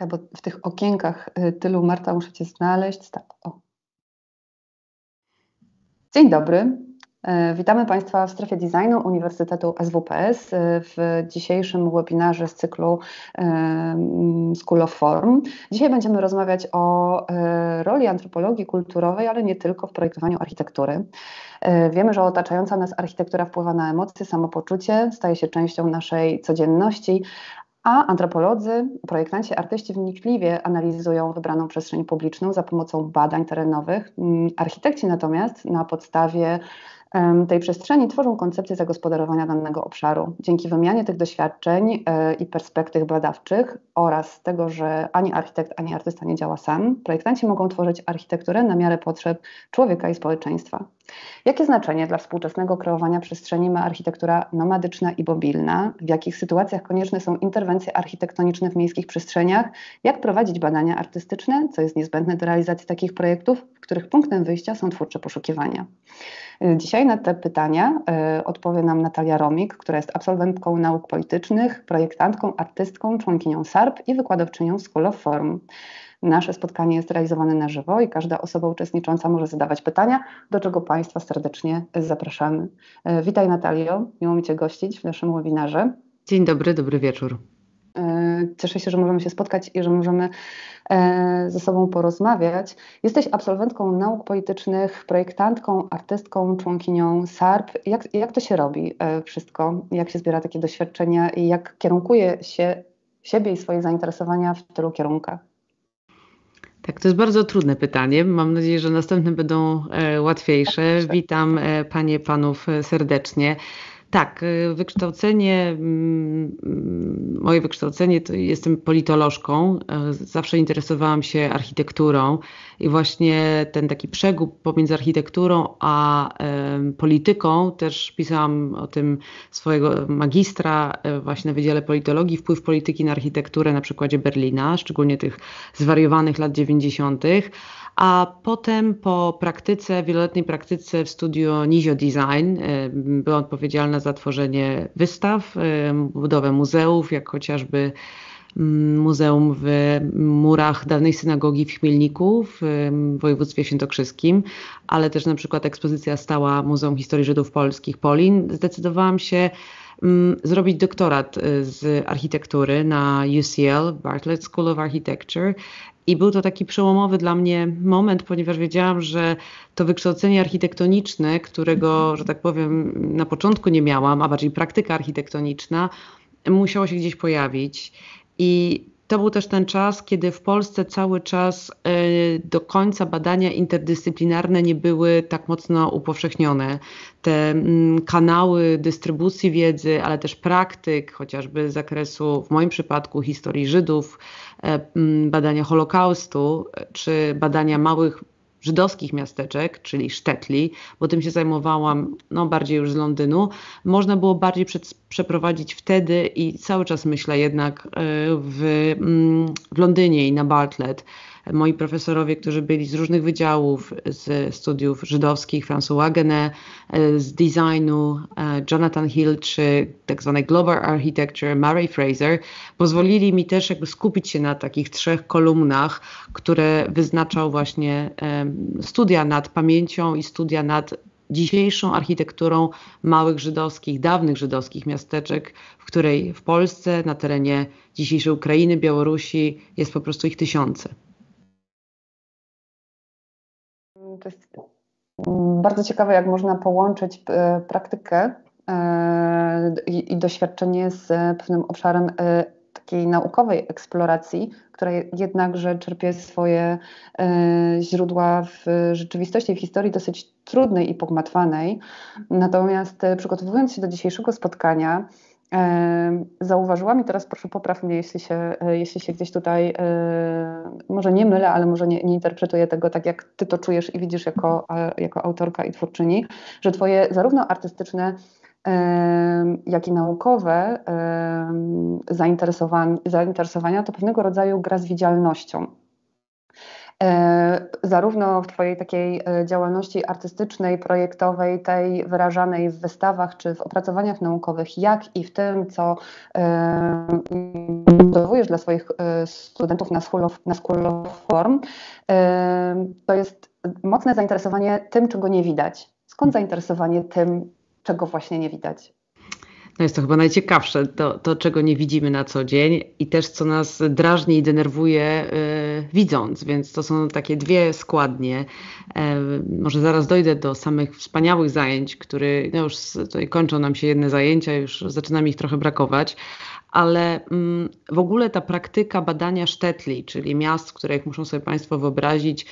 czekaj, bo w tych okienkach y, tylu Marta muszę Cię znaleźć. Tak, o. Dzień dobry. Y, witamy Państwa w strefie designu Uniwersytetu SWPS y, w dzisiejszym webinarze z cyklu mm, School of Form. Dzisiaj będziemy rozmawiać o roli antropologii kulturowej, ale nie tylko w projektowaniu architektury. Wiemy, że otaczająca nas architektura wpływa na emocje, samopoczucie, staje się częścią naszej codzienności, a antropolodzy, projektanci, artyści wnikliwie analizują wybraną przestrzeń publiczną za pomocą badań terenowych. Mm, architekci natomiast na podstawie tej przestrzeni tworzą koncepcję zagospodarowania danego obszaru. Dzięki wymianie tych doświadczeń e, i perspektyw badawczych oraz tego, że ani architekt, ani artysta nie działa sam, projektanci mogą tworzyć architekturę na miarę potrzeb człowieka i społeczeństwa. Jakie znaczenie dla współczesnego kreowania przestrzeni ma architektura nomadyczna i mobilna? W jakich sytuacjach konieczne są interwencje architektoniczne w miejskich przestrzeniach? Jak prowadzić badania artystyczne, co jest niezbędne do realizacji takich projektów, w których punktem wyjścia są twórcze poszukiwania? Dzisiaj na te pytania e, odpowie nam Natalia Romik, która jest absolwentką nauk politycznych, projektantką, artystką, członkinią SARP i wykładowczynią School of Form. Nasze spotkanie jest realizowane na żywo i każda osoba uczestnicząca może zadawać pytania, do czego Państwa serdecznie zapraszamy. E, witaj Natalio, miło mi Cię gościć w naszym webinarze. Dzień dobry, dobry wieczór. E, cieszę się, że możemy się spotkać i że możemy e, ze sobą porozmawiać. Jesteś absolwentką nauk politycznych, projektantką, artystką, członkinią SARP. Jak, jak to się robi wszystko? Jak się zbiera takie doświadczenia i jak kierunkuje się siebie i swoje zainteresowania w tylu kierunkach? Tak, to jest bardzo trudne pytanie. Mam nadzieję, że następne będą e, łatwiejsze. Tak, tak. Witam e, panie, panów e, serdecznie. Tak, y, wykształcenie, mm, mm, moje wykształcenie to jestem politolożką. Y, zawsze interesowałam się architekturą i właśnie ten taki przegub pomiędzy architekturą a polityką, też pisałam o tym swojego magistra e, właśnie na Wydziale Politologii, wpływ polityki na architekturę na przykładzie Berlina, szczególnie tych zwariowanych lat 90 a potem po praktyce, wieloletniej praktyce w studio Nizio Design była odpowiedzialna za tworzenie wystaw, budowę muzeów, jak chociażby mm, muzeum w murach dawnej synagogi w Chmielniku w województwie świętokrzyskim, ale też na przykład ekspozycja stała Muzeum Historii Żydów Polskich Polin. Zdecydowałam się Mm, zrobić doktorat y, z architektury na UCL, Bartlett School of Architecture. I był to taki przełomowy dla mnie moment, ponieważ wiedziałam, że to wykształcenie architektoniczne, którego, mhm. że tak powiem, na początku nie miałam, a bardziej praktyka architektoniczna, musiało się gdzieś pojawić. I to był też ten czas, kiedy w Polsce cały czas e, do końca badania interdyscyplinarne nie były tak mocno upowszechnione. Te mm, kanały dystrybucji wiedzy, ale też praktyk, chociażby z zakresu, w moim przypadku, historii Żydów, e, badania Holokaustu, e, czy badania małych żydowskich miasteczek, czyli sztetli, bo tym się zajmowałam no, bardziej już z Londynu, można było bardziej przed, przeprowadzić wtedy i cały czas myślę jednak y, w, mm, w Londynie i na Bartlett moi profesorowie, którzy byli z różnych wydziałów, z studiów żydowskich, François Genet, e, z designu, e, Jonathan Hill, czy tak zwanej Global Architecture, Murray Fraser, pozwolili mi też jakby skupić się na takich trzech kolumnach, które wyznaczał właśnie e, studia nad pamięcią i studia nad dzisiejszą architekturą małych żydowskich, dawnych żydowskich miasteczek, w której w Polsce, na terenie dzisiejszej Ukrainy, Białorusi jest po prostu ich tysiące. to jest mm, bardzo ciekawe, jak można połączyć e, praktykę e, i doświadczenie z e, pewnym obszarem takiej naukowej eksploracji, która jednakże czerpie swoje źródła w rzeczywistości, w historii dosyć trudnej i pogmatwanej. Natomiast przygotowując się do dzisiejszego spotkania, Zauważyłam i teraz proszę popraw mnie, jeśli się, e, jeśli się gdzieś tutaj e, może nie mylę, ale może nie, nie interpretuję tego tak, jak ty to czujesz i widzisz jako, e, jako autorka i twórczyni, że twoje zarówno artystyczne, jak i naukowe zainteresowania to pewnego rodzaju gra z widzialnością. E, zarówno w Twojej takiej e, działalności artystycznej, projektowej, tej wyrażanej w wystawach czy w opracowaniach naukowych, jak i w tym, co budowujesz e, dla swoich studentów na School of, na School of Form, to jest mocne zainteresowanie tym, czego nie widać. Skąd zainteresowanie tym, czego właśnie nie widać? No jest to chyba najciekawsze, to, to czego nie widzimy na co dzień i też co nas drażni i denerwuje y, widząc, więc to są takie dwie składnie. E, może zaraz dojdę do samych wspaniałych zajęć, które no już tutaj kończą nam się jedne zajęcia, już zaczyna mi ich trochę brakować, ale mm, w ogóle ta praktyka badania sztetli, czyli miast, które, jak muszą sobie Państwo wyobrazić,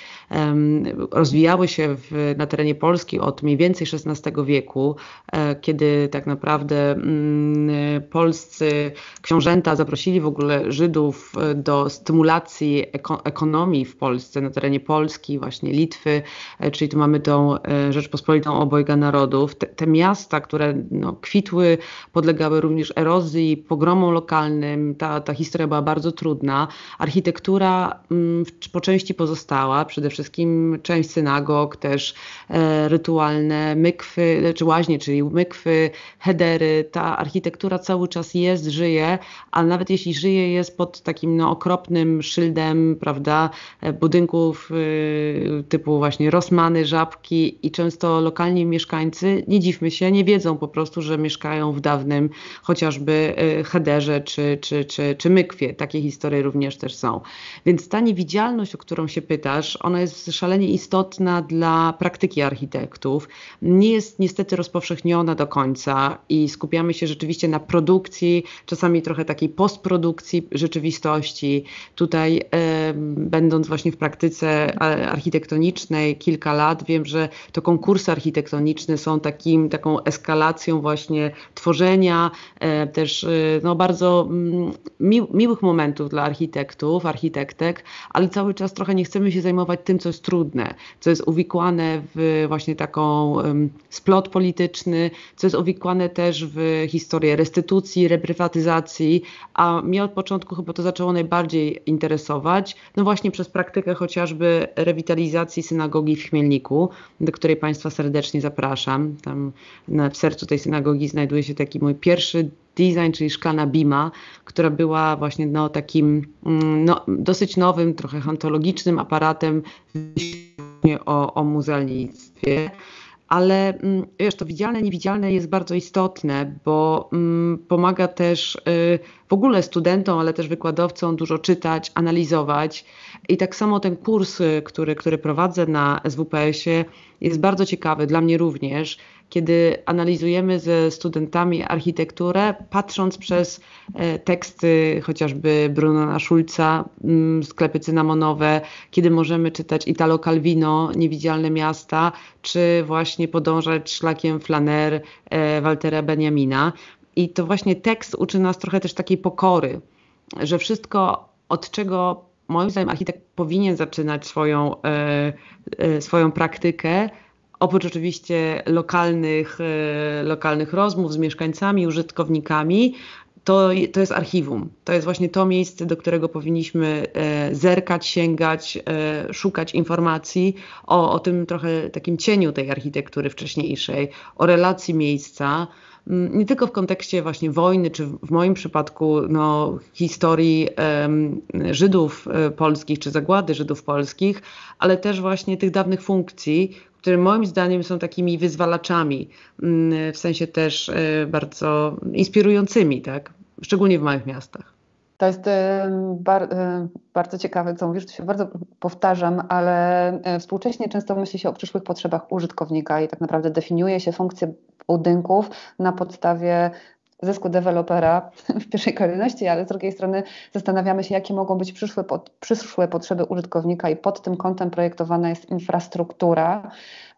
rozwijały się w, na terenie Polski od mniej więcej XVI wieku, e, kiedy tak naprawdę mm, polscy książęta zaprosili w ogóle Żydów e, do stymulacji ekonomii w Polsce, na terenie Polski, właśnie Litwy, e, czyli tu mamy tą Rzeczpospolitą obojga narodów. Te, te miasta, które no, kwitły, podlegały również erozji, pogromom lokalnym. Ta, ta historia była bardzo trudna. Architektura m, mm, po części pozostała, przede wszystkim część synagog, też e, rytualne mykwy, czy znaczy łaźnie, czyli mykwy, hedery. Ta architektura cały czas jest, żyje, a nawet jeśli żyje, jest pod takim no, okropnym szyldem, prawda, e, budynków y, typu właśnie Rosmany, Żabki i często lokalni mieszkańcy, nie dziwmy się, nie wiedzą po prostu, że mieszkają w dawnym chociażby y, hederze Twitterze czy, czy, czy, czy Mykwie. Takie historie również też są. Więc ta niewidzialność, o którą się pytasz, ona jest szalenie istotna dla praktyki architektów. Nie jest niestety rozpowszechniona do końca i skupiamy się rzeczywiście na produkcji, czasami trochę takiej postprodukcji rzeczywistości. Tutaj e, będąc właśnie w praktyce architektonicznej kilka lat, wiem, że to konkursy architektoniczne są takim, taką eskalacją właśnie tworzenia e, też e, no, bardzo mm, mi, miłych momentów dla architektów, architektek, ale cały czas trochę nie chcemy się zajmować tym, co jest trudne, co jest uwikłane w właśnie taką splot polityczny, co jest uwikłane też w historię restytucji, reprywatyzacji, a mnie od początku chyba to zaczęło najbardziej interesować, no właśnie przez praktykę chociażby rewitalizacji synagogi w Chmielniku, do której Państwa serdecznie zapraszam. Tam na, w sercu tej synagogi znajduje się taki mój pierwszy design, czyli szklana bima, która była właśnie no, takim mm, no, dosyć nowym, trochę hantologicznym aparatem o, o muzealnictwie ale mm, wiesz, to widzialne, niewidzialne jest bardzo istotne, bo mm, pomaga też y, w ogóle studentom, ale też wykładowcom dużo czytać, analizować. I tak samo ten kurs, y, który, który prowadzę na SWPS-ie, jest bardzo ciekawy dla mnie również kiedy analizujemy ze studentami architekturę, patrząc przez e, teksty chociażby Bruna Szulca, mm, sklepy cynamonowe, kiedy możemy czytać Italo Calvino, Niewidzialne Miasta, czy właśnie podążać szlakiem Flaner e, Waltera Benjamina. I to właśnie tekst uczy nas trochę też takiej pokory, że wszystko, od czego moim zdaniem architekt powinien zaczynać swoją, e, swoją praktykę, Oprócz oczywiście lokalnych, e, lokalnych rozmów z mieszkańcami, użytkownikami, to, to jest archiwum. To jest właśnie to miejsce, do którego powinniśmy e, zerkać, sięgać, e, szukać informacji o, o tym trochę takim cieniu tej architektury wcześniejszej, o relacji miejsca. Nie tylko w kontekście właśnie wojny, czy w moim przypadku no, historii e, Żydów polskich, czy zagłady Żydów polskich, ale też właśnie tych dawnych funkcji, które moim zdaniem są takimi wyzwalaczami, mm, w sensie też e, bardzo inspirującymi, tak? szczególnie w małych miastach. To jest e, bar e, bardzo ciekawe, co mówisz, to się bardzo powtarzam, ale współcześnie często myśli się o przyszłych potrzebach użytkownika i tak naprawdę definiuje się funkcję budynków na podstawie zysku dewelopera w pierwszej kolejności, ale z drugiej strony zastanawiamy się, jakie mogą być przyszłe, pod, przyszłe potrzeby użytkownika i pod tym kątem projektowana jest infrastruktura,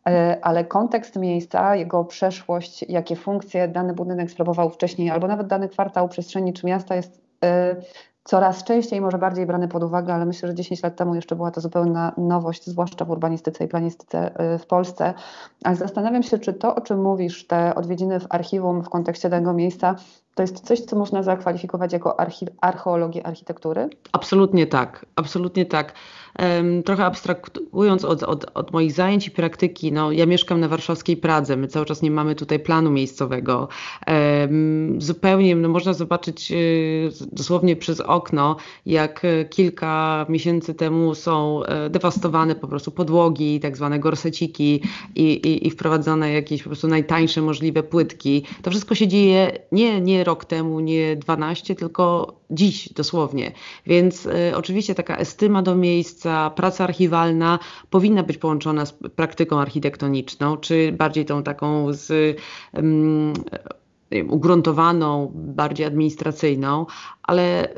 e, ale kontekst miejsca, jego przeszłość, jakie funkcje dany budynek sprawował wcześniej, albo nawet dany kwartał przestrzeni czy miasta jest e, coraz częściej, może bardziej brane pod uwagę, ale myślę, że 10 lat temu jeszcze była to zupełna nowość, zwłaszcza w urbanistyce i planistyce y, w Polsce. Ale zastanawiam się, czy to, o czym mówisz, te odwiedziny w archiwum w kontekście tego miejsca, to jest coś, co można zakwalifikować jako archi archeologię architektury? Absolutnie tak, absolutnie tak. Um, trochę abstrahując od, od, od, moich zajęć i praktyki, no, ja mieszkam na warszawskiej Pradze, my cały czas nie mamy tutaj planu miejscowego. Um, zupełnie no, można zobaczyć y, dosłownie przez okno, jak e, kilka miesięcy temu są y, dewastowane po prostu podłogi, tak zwane gorseciki i, i, i wprowadzane jakieś po prostu najtańsze możliwe płytki. To wszystko się dzieje nie, nie rok temu, nie 12, tylko dziś dosłownie. Więc y, oczywiście taka estyma do miejsca, praca archiwalna powinna być połączona z praktyką architektoniczną, czy bardziej tą taką z. Y, y, ugruntowaną, bardziej administracyjną, ale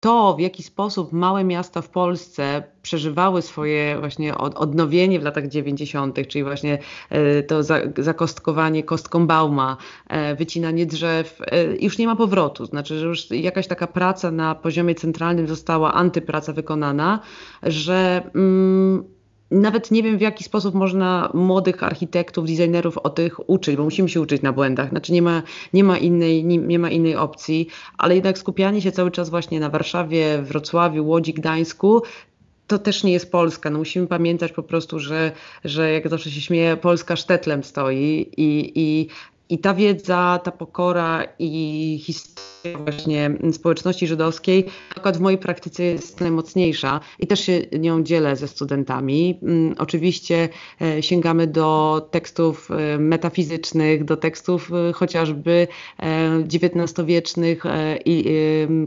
to, w jaki sposób małe miasta w Polsce przeżywały swoje właśnie odnowienie w latach 90., czyli właśnie e, to zakostkowanie kostką bauma, e, wycinanie drzew, e, już nie ma powrotu. Znaczy, że już jakaś taka praca na poziomie centralnym została antypraca wykonana, że. Mm, nawet nie wiem, w jaki sposób można młodych architektów, designerów o tych uczyć, bo musimy się uczyć na błędach. Znaczy nie ma, nie ma, innej, nie, nie ma innej opcji, ale jednak skupianie się cały czas właśnie na Warszawie, Wrocławiu, Łodzi, Gdańsku, to też nie jest Polska. No musimy pamiętać po prostu, że, że jak zawsze się śmieje, Polska sztetlem stoi i, i i ta wiedza, ta pokora i historia właśnie społeczności żydowskiej akurat w mojej praktyce jest najmocniejsza i też się nią dzielę ze studentami. Mm, oczywiście e, sięgamy do tekstów e, metafizycznych, do tekstów e, chociażby XIX-wiecznych i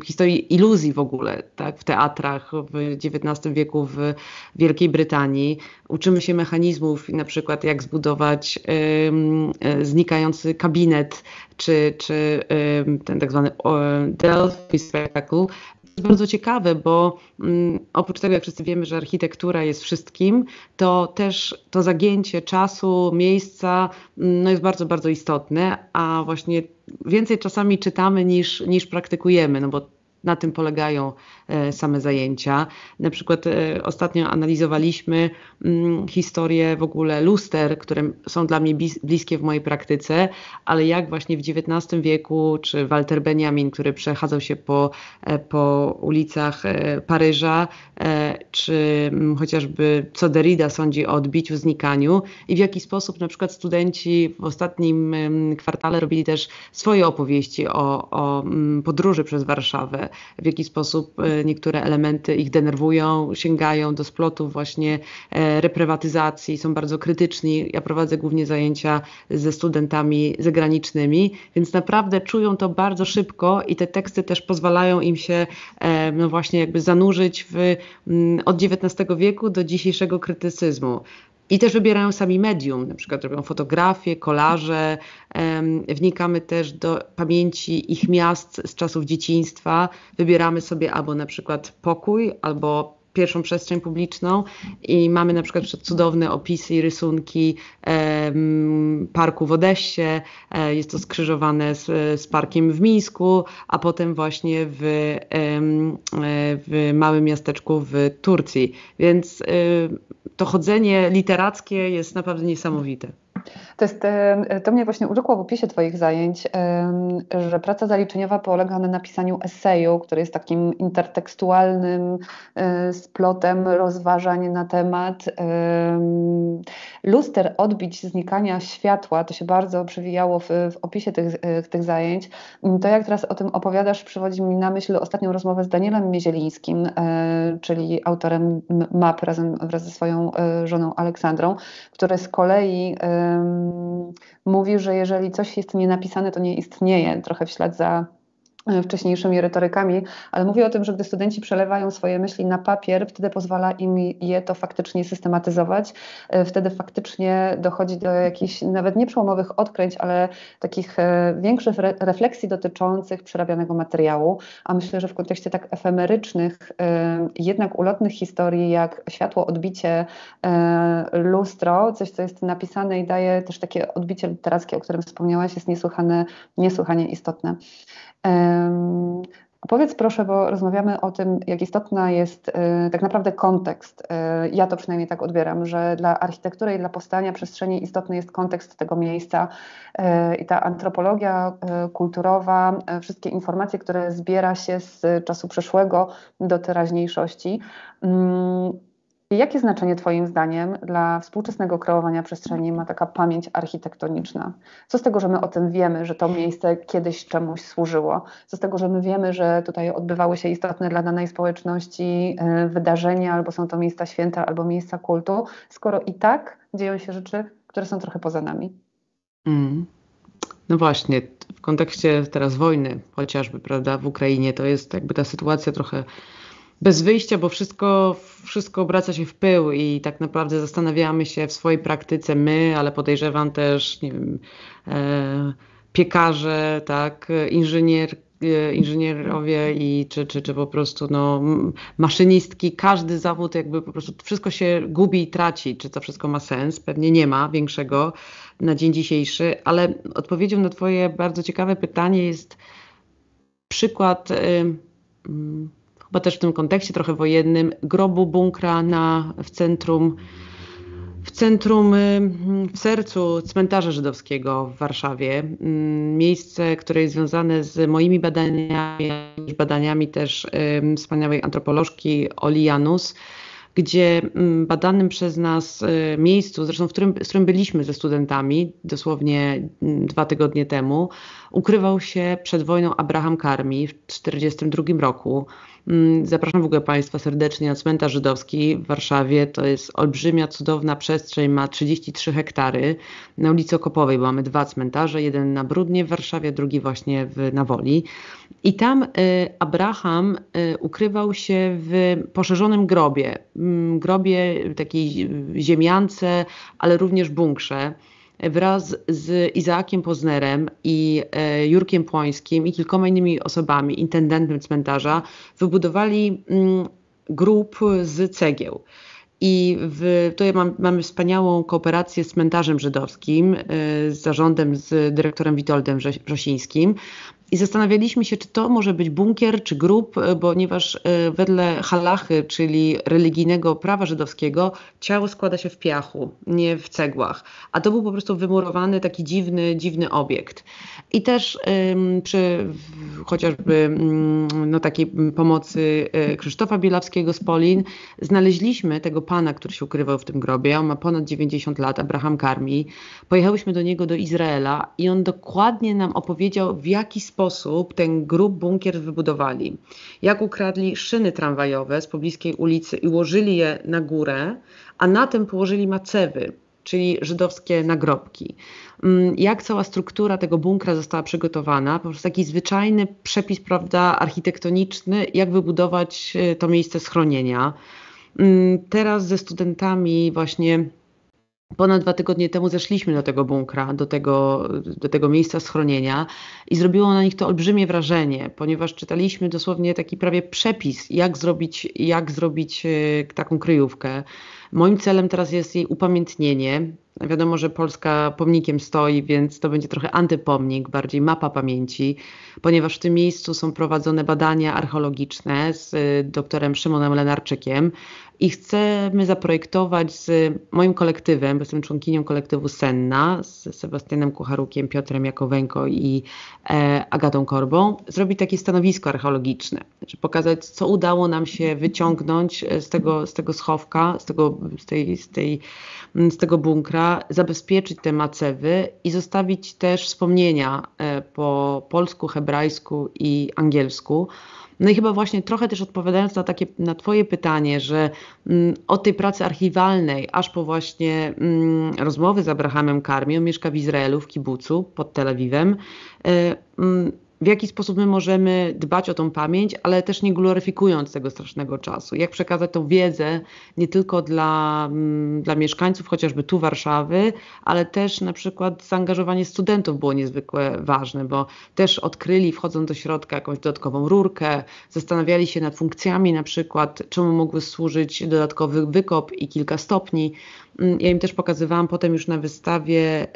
historii iluzji w ogóle, tak, w teatrach w XIX wieku w Wielkiej Brytanii. Uczymy się mechanizmów, na przykład jak zbudować znikający kabinet czy, czy ten tak zwany Delphi Spectacle jest bardzo ciekawe, bo mm, oprócz tego, jak wszyscy wiemy, że architektura jest wszystkim, to też to zagięcie czasu, miejsca mm, no jest bardzo, bardzo istotne, a właśnie więcej czasami czytamy niż, niż praktykujemy, no bo na tym polegają e, same zajęcia. Na przykład e, ostatnio analizowaliśmy mm, historię w ogóle luster, które są dla mnie bliskie w mojej praktyce, ale jak właśnie w XIX wieku, czy Walter Benjamin, który przechadzał się po, e, po ulicach Paryża, czy mm, chociażby co Derrida sądzi o odbiciu, znikaniu i w jaki sposób na przykład studenci w ostatnim mm, kwartale robili też swoje opowieści o, o podróży przez Warszawę w jaki sposób e, niektóre elementy ich denerwują, sięgają do splotów właśnie e, reprywatyzacji, są bardzo krytyczni. Ja prowadzę głównie zajęcia ze studentami zagranicznymi, więc naprawdę czują to bardzo szybko i te teksty też pozwalają im się e, no właśnie jakby zanurzyć w, mm, od XIX wieku do dzisiejszego krytycyzmu. I też wybierają sami medium, na przykład robią fotografie, kolaże. Wnikamy też do pamięci ich miast z czasów dzieciństwa. Wybieramy sobie albo na przykład pokój, albo pierwszą przestrzeń publiczną i mamy na przykład cudowne opisy i rysunki parku w Odessie, e, jest to skrzyżowane z, z, parkiem w Mińsku, a potem właśnie w, e, w małym miasteczku w Turcji. Więc y, to chodzenie literackie jest naprawdę niesamowite. To, jest, to mnie właśnie urzekło w opisie Twoich zajęć, że praca zaliczeniowa polega na napisaniu eseju, który jest takim intertekstualnym e, splotem rozważań na temat luster odbić znikania światła. To się bardzo przewijało w, w opisie tych, e, tych zajęć. Mm, to jak teraz o tym opowiadasz, przywodzi mi na myśl ostatnią rozmowę z Danielem Miezielińskim, e, czyli autorem map razem wraz ze swoją żoną Aleksandrą, które z kolei mówi, że jeżeli coś jest nienapisane, to nie istnieje, trochę w ślad za E, wcześniejszymi retorykami, ale mówię o tym, że gdy studenci przelewają swoje myśli na papier, wtedy pozwala im je to faktycznie systematyzować, e, wtedy faktycznie dochodzi do jakichś nawet nie przełomowych odkręć, ale takich e, większych refleksji dotyczących przerabianego materiału, a myślę, że w kontekście tak efemerycznych, jednak ulotnych historii jak światło, odbicie, lustro, coś co jest napisane i daje też takie odbicie literackie, o którym wspomniałaś, jest niesłychanie istotne. Opowiedz proszę, bo rozmawiamy o tym, jak istotna jest e, tak naprawdę kontekst. E, ja to przynajmniej tak odbieram, że dla architektury i dla powstania przestrzeni istotny jest kontekst tego miejsca e, i ta antropologia kulturowa, wszystkie informacje, które zbiera się z czasu przeszłego do teraźniejszości. Mm, Jakie znaczenie Twoim zdaniem dla współczesnego kreowania przestrzeni ma taka pamięć architektoniczna? Co z tego, że my o tym wiemy, że to miejsce kiedyś czemuś służyło? Co z tego, że my wiemy, że tutaj odbywały się istotne dla danej społeczności e, wydarzenia, albo są to miejsca święte, albo miejsca kultu, skoro i tak dzieją się rzeczy, które są trochę poza nami? Mm. No właśnie, w kontekście teraz wojny, chociażby, prawda, w Ukrainie, to jest jakby ta sytuacja trochę bez wyjścia, bo wszystko, wszystko obraca się w pył i tak naprawdę zastanawiamy się w swojej praktyce my, ale podejrzewam też, nie wiem, e, piekarze, tak, inżynier, e, inżynierowie i czy, czy, czy po prostu no, maszynistki, każdy zawód jakby po prostu wszystko się gubi i traci, czy to wszystko ma sens, pewnie nie ma większego na dzień dzisiejszy, ale odpowiedzią na twoje bardzo ciekawe pytanie jest przykład... E, chyba też w tym kontekście trochę wojennym, grobu bunkra na, w centrum w centrum, mm, w sercu cmentarza żydowskiego w Warszawie. Mm, miejsce, które jest związane z moimi badaniami, badaniami też wspaniałej antropolożki Oli Janus, gdzie mm, badanym przez nas e, miejscu, zresztą w którym, z którym byliśmy ze studentami dosłownie dwa tygodnie temu, ukrywał się przed wojną Abraham Karmi w 1942 roku Mm, zapraszam w ogóle Państwa serdecznie na cmentarz żydowski w Warszawie. To jest olbrzymia, cudowna przestrzeń, ma 33 hektary. Na ulicy Okopowej bo mamy dwa cmentarze, jeden na Brudnie w Warszawie, drugi właśnie w Nawoli. I tam y, Abraham y, ukrywał się w poszerzonym grobie, mm, grobie takiej ziemiance, ale również bunkrze wraz z Izaakiem Poznerem i e, Jurkiem Płońskim i kilkoma innymi osobami, intendentem cmentarza, wybudowali mm, grup z cegieł. I w, tutaj mam, mamy wspaniałą kooperację z cmentarzem żydowskim, e, z zarządem, z dyrektorem Witoldem Wrzesińskim. I zastanawialiśmy się, czy to może być bunkier, czy grób, e, ponieważ e, wedle halachy, czyli religijnego prawa żydowskiego, ciało składa się w piachu, nie w cegłach. A to był po prostu wymurowany taki dziwny, dziwny obiekt. I też przy chociażby mm, no, takiej pomocy e, Krzysztofa Bielawskiego z Polin znaleźliśmy tego pana, który się ukrywał w tym grobie. On ma ponad 90 lat, Abraham Karmi. Pojechałyśmy do niego do Izraela i on dokładnie nam opowiedział, w jaki sposób sposób ten grób bunkier wybudowali. Jak ukradli szyny tramwajowe z pobliskiej ulicy i ułożyli je na górę, a na tym położyli macewy, czyli żydowskie nagrobki. Mm, jak cała struktura tego bunkra została przygotowana, po prostu taki zwyczajny przepis, prawda, architektoniczny, jak wybudować e, to miejsce schronienia. Mm, teraz ze studentami właśnie Ponad dwa tygodnie temu zeszliśmy do tego bunkra, do tego, do tego miejsca schronienia i zrobiło na nich to olbrzymie wrażenie, ponieważ czytaliśmy dosłownie taki prawie przepis, jak zrobić, jak zrobić e, taką kryjówkę. Moim celem teraz jest jej upamiętnienie, Wiadomo, że Polska pomnikiem stoi, więc to będzie trochę antypomnik, bardziej mapa pamięci, ponieważ w tym miejscu są prowadzone badania archeologiczne z y, doktorem Szymonem Lenarczykiem i chcemy zaprojektować z moim kolektywem, bo jestem członkinią kolektywu Senna, z Sebastianem Kucharukiem, Piotrem Jakowenko i e, Agatą Korbą, zrobić takie stanowisko archeologiczne, żeby pokazać, co udało nam się wyciągnąć z tego, z tego schowka, z tego, z tej, z tej, z tego bunkra która zabezpieczy te macewy i zostawić też wspomnienia e, po polsku, hebrajsku i angielsku. No i chyba właśnie trochę też odpowiadając na takie na Twoje pytanie, że mm, od tej pracy archiwalnej aż po właśnie mm, rozmowy z Abrahamem Karmią mieszka w Izraelu w kibucu pod Tel Awiwem. Y, e, mm, w jaki sposób my możemy dbać o tą pamięć, ale też nie gloryfikując tego strasznego czasu. Jak przekazać tą wiedzę nie tylko dla, mm, dla mieszkańców chociażby tu Warszawy, ale też na przykład zaangażowanie studentów było niezwykle ważne, bo też odkryli wchodząc do środka jakąś dodatkową rurkę, zastanawiali się nad funkcjami na przykład, czemu mogły służyć dodatkowy wykop i kilka stopni. Mm, ja im też pokazywałam potem już na wystawie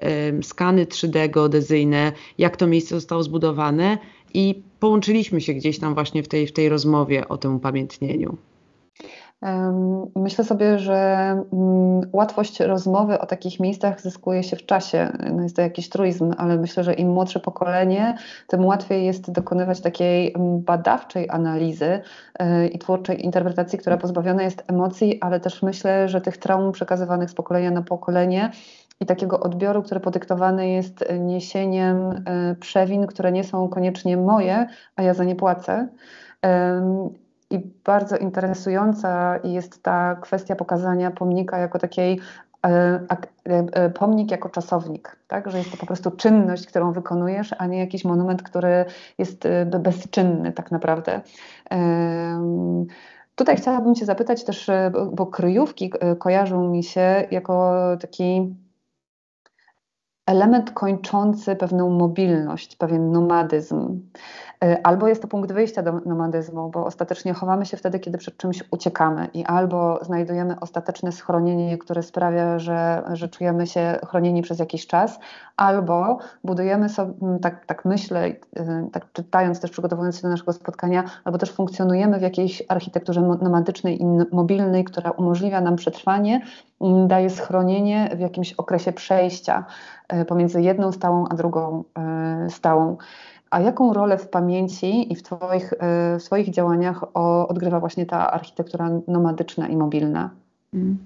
skany 3D geodezyjne, jak to miejsce zostało zbudowane i połączyliśmy się gdzieś tam właśnie w tej, w tej rozmowie o tym upamiętnieniu. Myślę sobie, że mm, łatwość rozmowy o takich miejscach zyskuje się w czasie. No jest to jakiś truizm, ale myślę, że im młodsze pokolenie, tym łatwiej jest dokonywać takiej mm, badawczej analizy e, i twórczej interpretacji, która pozbawiona jest emocji, ale też myślę, że tych traum przekazywanych z pokolenia na pokolenie i takiego odbioru, który podyktowany jest niesieniem e, przewin, które nie są koniecznie moje, a ja za nie płacę i bardzo interesująca jest ta kwestia pokazania pomnika jako takiej e, e, e, pomnik jako czasownik, tak? że jest to po prostu czynność, którą wykonujesz, a nie jakiś monument, który jest bezczynny tak naprawdę. Tutaj chciałabym Cię zapytać też, bo kryjówki kojarzą mi się jako taki element kończący pewną mobilność, pewien nomadyzm. Y, albo jest to punkt wyjścia do nomadyzmu, bo ostatecznie chowamy się wtedy, kiedy przed czymś uciekamy, i albo znajdujemy ostateczne schronienie, które sprawia, że, że czujemy się chronieni przez jakiś czas, albo budujemy sobie, mm, tak, tak myślę, y, tak czytając też, przygotowując się do naszego spotkania, albo też funkcjonujemy w jakiejś architekturze nomadycznej i mobilnej, która umożliwia nam przetrwanie, daje schronienie w jakimś okresie przejścia e, pomiędzy jedną stałą a drugą e, stałą. A jaką rolę w pamięci i w Twoich, e, w działaniach odgrywa właśnie ta architektura nomadyczna i mobilna? Mm.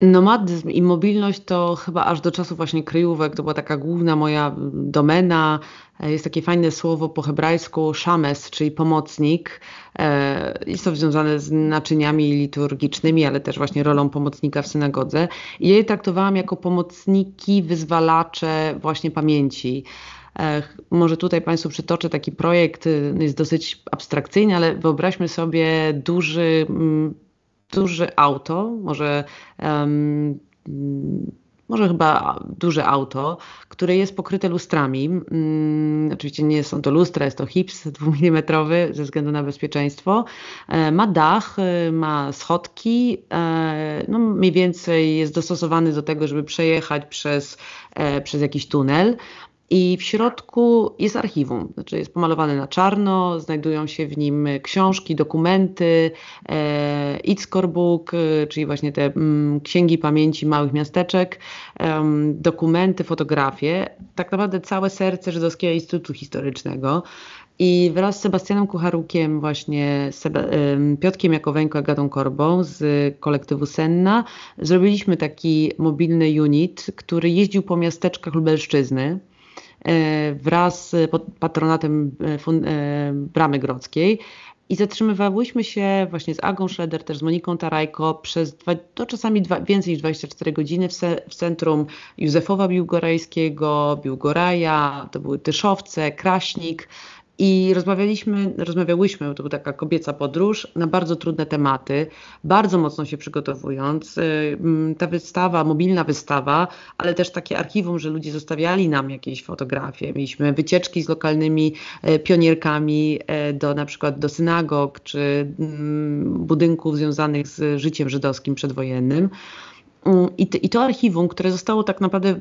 Nomadyzm i mobilność to chyba aż do czasu właśnie kryjówek, to była taka główna moja domena. E, jest takie fajne słowo po hebrajsku szames, czyli pomocnik. E, jest to związane z naczyniami liturgicznymi, ale też właśnie rolą pomocnika w synagodze. I je traktowałam jako pomocniki, wyzwalacze właśnie pamięci. E, może tutaj Państwu przytoczę taki projekt, no jest dosyć abstrakcyjny, ale wyobraźmy sobie duży mm, duże auto, może. Um, może chyba duże auto, które jest pokryte lustrami. Mm, oczywiście nie są to lustra, jest to hips dwumilimetrowy ze względu na bezpieczeństwo. E, ma dach, e, ma schodki, e, no mniej więcej jest dostosowany do tego, żeby przejechać przez, e, przez jakiś tunel. I w środku jest archiwum, znaczy jest pomalowane na czarno, znajdują się w nim książki, dokumenty, e, Book, e, czyli właśnie te mm, księgi pamięci małych miasteczek, dokumenty, fotografie, tak naprawdę całe serce Żydowskiego Instytutu Historycznego. I wraz z Sebastianem Kucharukiem, właśnie Seb Piotkiem Jakowenko, Agatą Korbą z kolektywu Senna zrobiliśmy taki mobilny unit, który jeździł po miasteczkach Lubelszczyzny. E, wraz z patronatem e, e, Bramy Grodzkiej. I zatrzymywałyśmy się właśnie z Agą Schroeder, też z Moniką Tarajko przez dwa, to no czasami dwa, więcej niż 24 godziny w, se, w centrum Józefowa Biłgorajskiego, Biłgoraja, to były Tyszowce, Kraśnik. I rozmawialiśmy, rozmawiałyśmy, to była taka kobieca podróż, na bardzo trudne tematy, bardzo mocno się przygotowując. Y, mm, ta wystawa, mobilna wystawa, ale też takie archiwum, że ludzie zostawiali nam jakieś fotografie. Mieliśmy wycieczki z lokalnymi e, pionierkami e, do na przykład do synagog czy mm, budynków związanych z życiem żydowskim przedwojennym. Mm, I, to archiwum, które zostało tak naprawdę,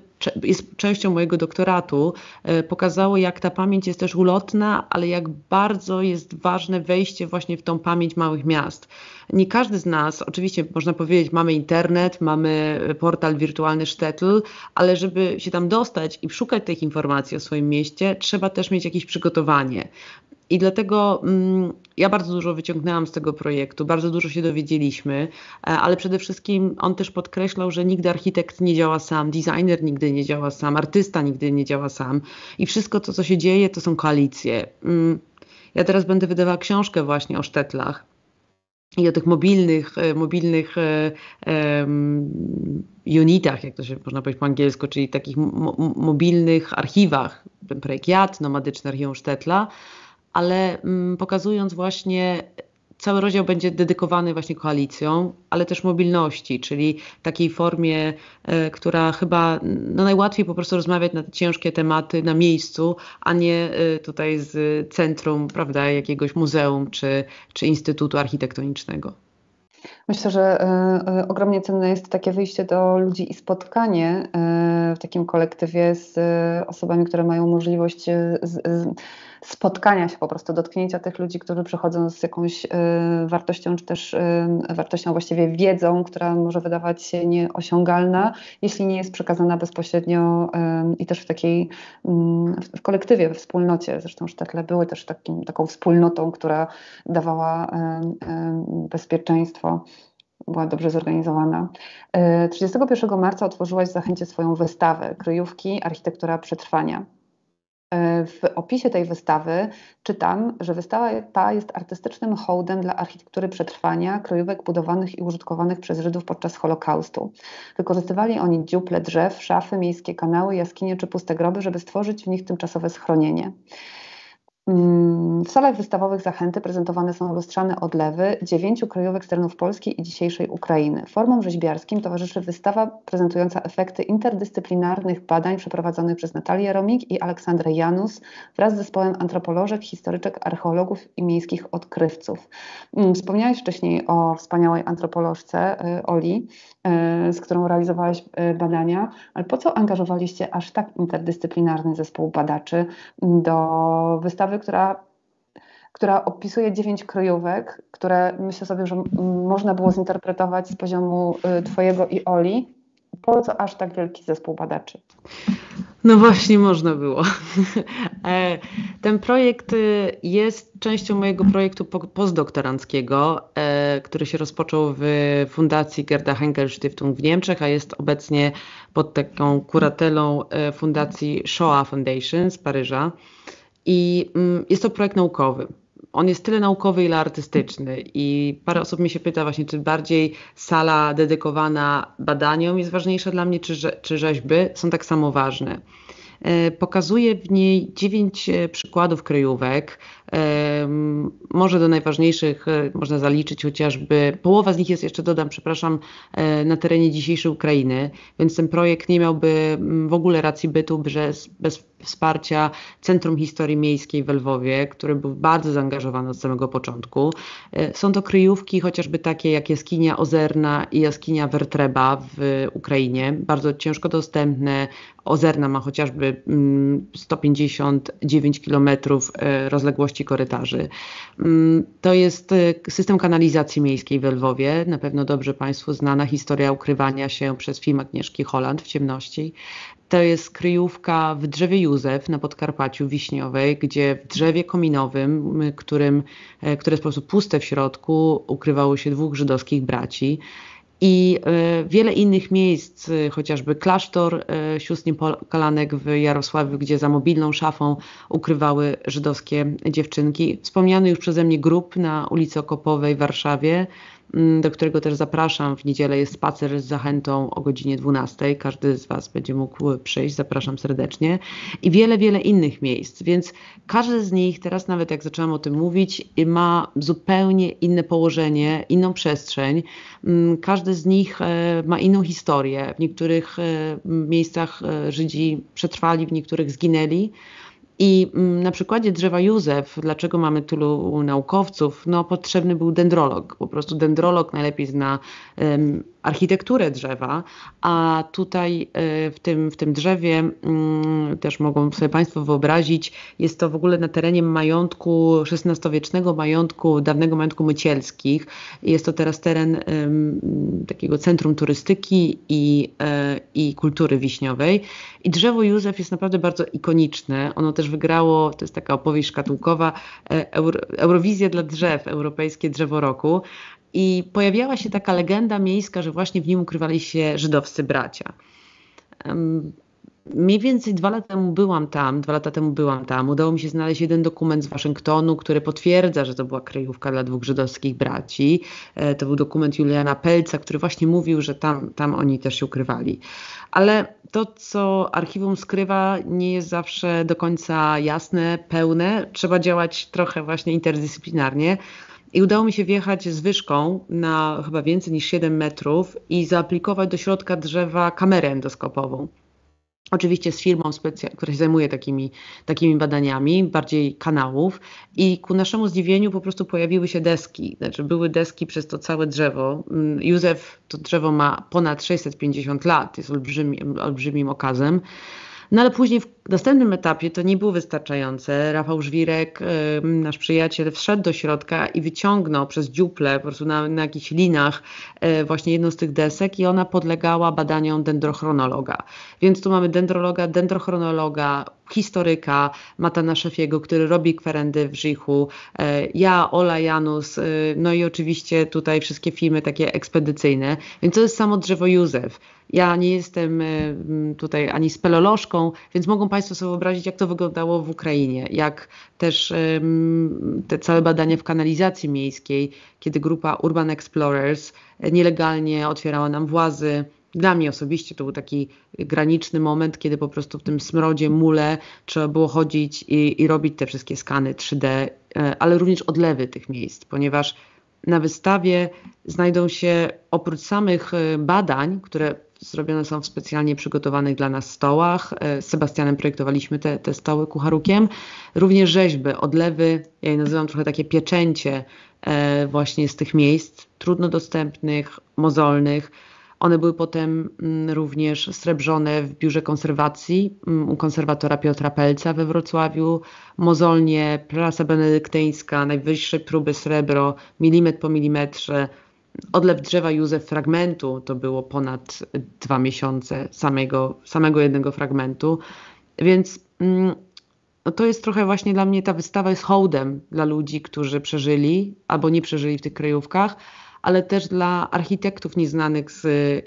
jest częścią mojego doktoratu, e, pokazało, jak ta pamięć jest też ulotna, ale jak bardzo jest ważne wejście właśnie w tą pamięć małych miast. Nie każdy z nas, oczywiście można powiedzieć, mamy internet, mamy e, portal wirtualny Sztetl, ale żeby się tam dostać i szukać tych informacji o swoim mieście, trzeba też mieć jakieś przygotowanie. I dlatego mm, ja bardzo dużo wyciągnęłam z tego projektu, bardzo dużo się dowiedzieliśmy, e, ale przede wszystkim on też podkreślał, że nigdy architekt nie działa sam, designer nigdy nie działa sam, artysta nigdy nie działa sam i wszystko to, co się dzieje, to są koalicje. Mm, ja teraz będę wydawała książkę właśnie o sztetlach i o tych mobilnych, e, mobilnych um, unitach, jak to się można powiedzieć po angielsku, czyli takich mobilnych archiwach, ten projekt JAT, nomadyczne archiwum Sztetla, ale mm, pokazując właśnie cały rozdział będzie dedykowany właśnie koalicjom, ale też mobilności, czyli takiej formie, e, która chyba no najłatwiej po prostu rozmawiać na te ciężkie tematy na miejscu, a nie e, tutaj z centrum prawda, jakiegoś muzeum czy, czy instytutu architektonicznego. Myślę, że y, ogromnie cenne jest takie wyjście do ludzi i spotkanie y, w takim kolektywie z y, osobami, które mają możliwość spotkania się po prostu, dotknięcia tych ludzi, którzy przychodzą z jakąś y, wartością, czy też y, wartością właściwie wiedzą, która może wydawać się nieosiągalna, jeśli nie jest przekazana bezpośrednio y, i też w takiej mm, w kolektywie, we wspólnocie. Zresztą sztetle były też takim, taką wspólnotą, która dawała y, y, bezpieczeństwo była dobrze zorganizowana. 31 y, marca otworzyłaś w Zachęcie swoją wystawę Kryjówki Architektura Przetrwania. E, w opisie tej wystawy czytam, że wystawa ta jest artystycznym hołdem dla architektury przetrwania krojówek budowanych i użytkowanych przez Żydów podczas Holokaustu. Wykorzystywali oni dziuple drzew, szafy, miejskie kanały, jaskinie czy puste groby, żeby stworzyć w nich tymczasowe schronienie. Mm, w salach wystawowych Zachęty prezentowane są lustrzane odlewy dziewięciu krajowych z terenów Polski i dzisiejszej Ukrainy. Formom rzeźbiarskim towarzyszy wystawa prezentująca efekty interdyscyplinarnych badań przeprowadzonych przez Natalię Romik i Aleksandrę Janus wraz z zespołem antropolożek, historyczek, archeologów i miejskich odkrywców. Mm, wspomniałeś wcześniej o wspaniałej antropolożce y, Oli E, z którą realizowałeś e, badania, ale po co angażowaliście aż tak interdyscyplinarny zespół badaczy do wystawy, która która opisuje dziewięć kryjówek, które myślę sobie, że można było zinterpretować z poziomu e, Twojego i Oli po co aż tak wielki zespół badaczy? No właśnie, można było. E, ten projekt y, jest częścią mojego projektu postdoktoranckiego, e, który się rozpoczął w Fundacji Gerda Henkel Stiftung w Niemczech, a jest obecnie pod taką kuratelą e, Fundacji Shoah Foundation z Paryża. I mm, jest to projekt naukowy on jest tyle naukowy, ile artystyczny. I parę osób mnie się pyta właśnie, czy bardziej sala dedykowana badaniom jest ważniejsza dla mnie, czy, czy rzeźby są tak samo ważne. E, pokazuję w niej dziewięć e, przykładów kryjówek, może do najważniejszych e, można zaliczyć chociażby, połowa z nich jest, jeszcze dodam, przepraszam, e, na terenie dzisiejszej Ukrainy, więc ten projekt nie miałby mm, w ogóle racji bytu bez, bez wsparcia Centrum Historii Miejskiej w Lwowie, który był bardzo zaangażowany od samego początku. E, są to kryjówki chociażby takie jak jaskinia Ozerna i jaskinia Wertreba w Ukrainie, bardzo ciężko dostępne. Ozerna ma chociażby 159 mm, km rozległości ilości korytarzy. Mm, to jest e, system kanalizacji miejskiej w Lwowie. Na pewno dobrze Państwu znana historia ukrywania się przez film Agnieszki Holland w ciemności. To jest kryjówka w drzewie Józef na Podkarpaciu Wiśniowej, gdzie w drzewie kominowym, którym, e, które jest po prostu puste w środku, ukrywało się dwóch żydowskich braci i e, wiele innych miejsc, e, chociażby klasztor e, sióstr Kalanek w Jarosławiu, gdzie za mobilną szafą ukrywały żydowskie dziewczynki. Wspomniany już przeze mnie grup na ulicy Okopowej w Warszawie, Mm, do którego też zapraszam. W niedzielę jest spacer z zachętą o godzinie 12. Każdy z Was będzie mógł przyjść, zapraszam serdecznie. I wiele, wiele innych miejsc, więc każdy z nich, teraz nawet jak zaczęłam o tym mówić, ma zupełnie inne położenie, inną przestrzeń. Mm, każdy z nich e, ma inną historię. W niektórych e, miejscach e, Żydzi przetrwali, w niektórych zginęli. I mm, na przykładzie drzewa Józef, dlaczego mamy tylu naukowców? No, potrzebny był dendrolog. Po prostu dendrolog najlepiej zna um, architekturę drzewa, a tutaj e, w tym, w tym drzewie, mm, też mogą sobie Państwo wyobrazić, jest to w ogóle na terenie majątku XVI-wiecznego majątku, dawnego majątku mycielskich. Jest to teraz teren takiego centrum turystyki i, e, i kultury wiśniowej. I drzewo Józef jest naprawdę bardzo ikoniczne. Ono też też wygrało, to jest taka opowieść szkatułkowa, e, Euro, Eurowizja dla drzew, Europejskie Drzewo Roku. I pojawiała się taka legenda miejska, że właśnie w nim ukrywali się żydowscy bracia. Mniej więcej dwa lata temu byłam tam, dwa lata temu byłam tam. Udało mi się znaleźć jeden dokument z Waszyngtonu, który potwierdza, że to była kryjówka dla dwóch żydowskich braci. E, to był dokument Juliana Pelca, który właśnie mówił, że tam, tam oni też się ukrywali. Ale to, co archiwum skrywa, nie jest zawsze do końca jasne, pełne. Trzeba działać trochę właśnie interdyscyplinarnie. I udało mi się wjechać z wyszką na chyba więcej niż 7 metrów i zaaplikować do środka drzewa kamerę endoskopową. Oczywiście z firmą, która się zajmuje takimi, takimi badaniami, bardziej kanałów, i ku naszemu zdziwieniu po prostu pojawiły się deski. Znaczy, były deski przez to całe drzewo. Mm, Józef to drzewo ma ponad 650 lat, jest olbrzymim, olbrzymim okazem. No ale później w w następnym etapie to nie było wystarczające. Rafał Żwirek, y, nasz przyjaciel, wszedł do środka i wyciągnął przez dziuple, po prostu na, na jakichś linach, y, właśnie jedną z tych desek i ona podlegała badaniom dendrochronologa. Więc tu mamy dendrologa, dendrochronologa, historyka Matana Szefiego, który robi kwerendy w Żichu, y, ja, Ola Janus, no i oczywiście tutaj wszystkie filmy takie ekspedycyjne. Więc to jest samo drzewo Józef. Ja nie jestem tutaj ani spelolożką, więc mogą Państwo sobie wyobrazić, jak to wyglądało w Ukrainie, jak też te całe badania w kanalizacji miejskiej, kiedy grupa Urban Explorers e, nielegalnie otwierała nam włazy, dla mnie osobiście to był taki graniczny moment, kiedy po prostu w tym smrodzie, mule trzeba było chodzić i, i, robić te wszystkie skany 3D, e, ale również odlewy tych miejsc, ponieważ na wystawie znajdą się oprócz samych e, badań, które zrobione są w specjalnie przygotowanych dla nas stołach. E, z Sebastianem projektowaliśmy te, te stoły kucharukiem. Również rzeźby, odlewy, ja je nazywam trochę takie pieczęcie e, właśnie z tych miejsc, trudno dostępnych, mozolnych. One były potem mm, również srebrzone w biurze konserwacji mm, u konserwatora Piotra Pelca we Wrocławiu. Mozolnie, prasa benedyktyńska, najwyższe próby srebro, milimetr po milimetrze, Odlew drzewa Józef fragmentu to było ponad dwa miesiące samego, samego jednego fragmentu, więc mm, no to jest trochę właśnie dla mnie ta wystawa jest hołdem dla ludzi, którzy przeżyli albo nie przeżyli w tych kryjówkach, ale też dla architektów nieznanych z